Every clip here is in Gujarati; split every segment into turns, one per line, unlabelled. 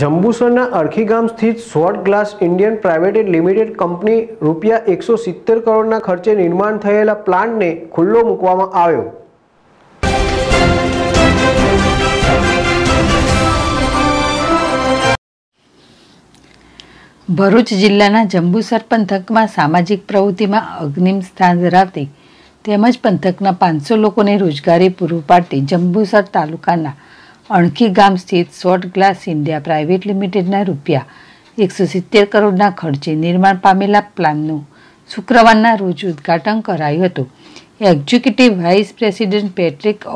જંબુસરના અરખી ગામ સ્થિત Schott glass Indian private limited company રૂપિયા એકસો સિત્તેર કરોડના ખર્ચે નિર્માણ થયેલા પ્લાન્ટને ખુલ્લો મૂકવામાં આવ્યો
ભરૂચ જિલ્લાના જંબુસર પંથકમાં સામાજિક પ્રવૃત્તિમાં અગ્નિમ સ્થાન ધરાવતી તેમજ પંથકના પાંચસો લોકોને રોજગારી પૂરું પાડતી જંબુસર તાલુકાના અણખી ગામ સ્થિત શોર્ટ ગ્લાસ ઇન્ડિયા પ્રાઇવેટ લિમિટેડના રૂપિયા એકસો સિત્તેર કરોડના ખર્ચે નિર્માણ પામેલા પ્લાનનું શુક્રવારના રોજ ઉદ્ઘાટન કરાયું હતું executive vice president Patrick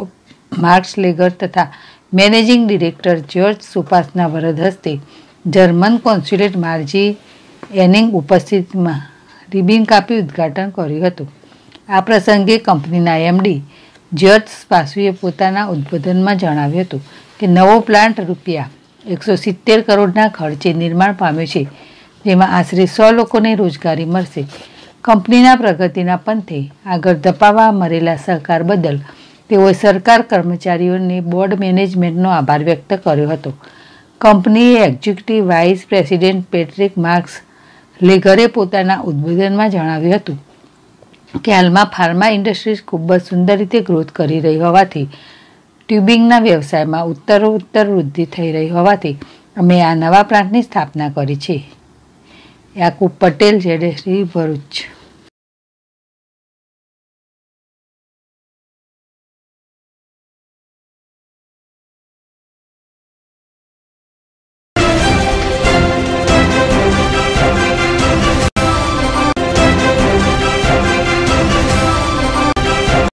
Markschlager તથા મેનેજિંગ ડિરેક્ટર જ્યોર્જ સુપાસના વરદ હસ્તે જર્મન કોન્સ્યુલેટ માર્જી એનિંગ ઉપસ્થિતમાં રિબિન કાપી ઉદ્ઘાટન કર્યું હતું આ પ્રસંગે કંપનીના એમડી જ્યોર્જ પાસવીએ પોતાના ઉદ્બોધનમાં જણાવ્યું હતું કે નવો પ્લાન્ટ રૂપિયા એકસો સિત્તેર કરોડના ખર્ચે નિર્માણ પામ્યો છે જેમાં આશરે સો લોકોને રોજગારી મળશે કંપનીના પ્રગતિના પંથે આગળ ધપાવવા મરેલા સહકાર બદલ તેઓએ સરકાર કર્મચારીઓને બોર્ડ મેનેજમેન્ટનો આભાર વ્યક્ત કર્યો હતો કંપનીએ એક્ઝિક્યુટિવ વાઇસ પ્રેસિડેન્ટ પેટ્રિક માર્ક્સ લેગરે પોતાના ઉદ્બોધનમાં જણાવ્યું હતું કે હાલમાં ફાર્મા ઇન્ડસ્ટ્રીઝ ખૂબ જ સુંદર રીતે ગ્રોથ કરી રહી હોવાથી ટ્યુબિંગના વ્યવસાયમાં ઉત્તરોત્તર વૃદ્ધિ થઈ રહી હોવાથી અમે આ નવા પ્લાન્ટની સ્થાપના કરી છે યાકુબ પટેલ જેડેશ્રી ભરૂચ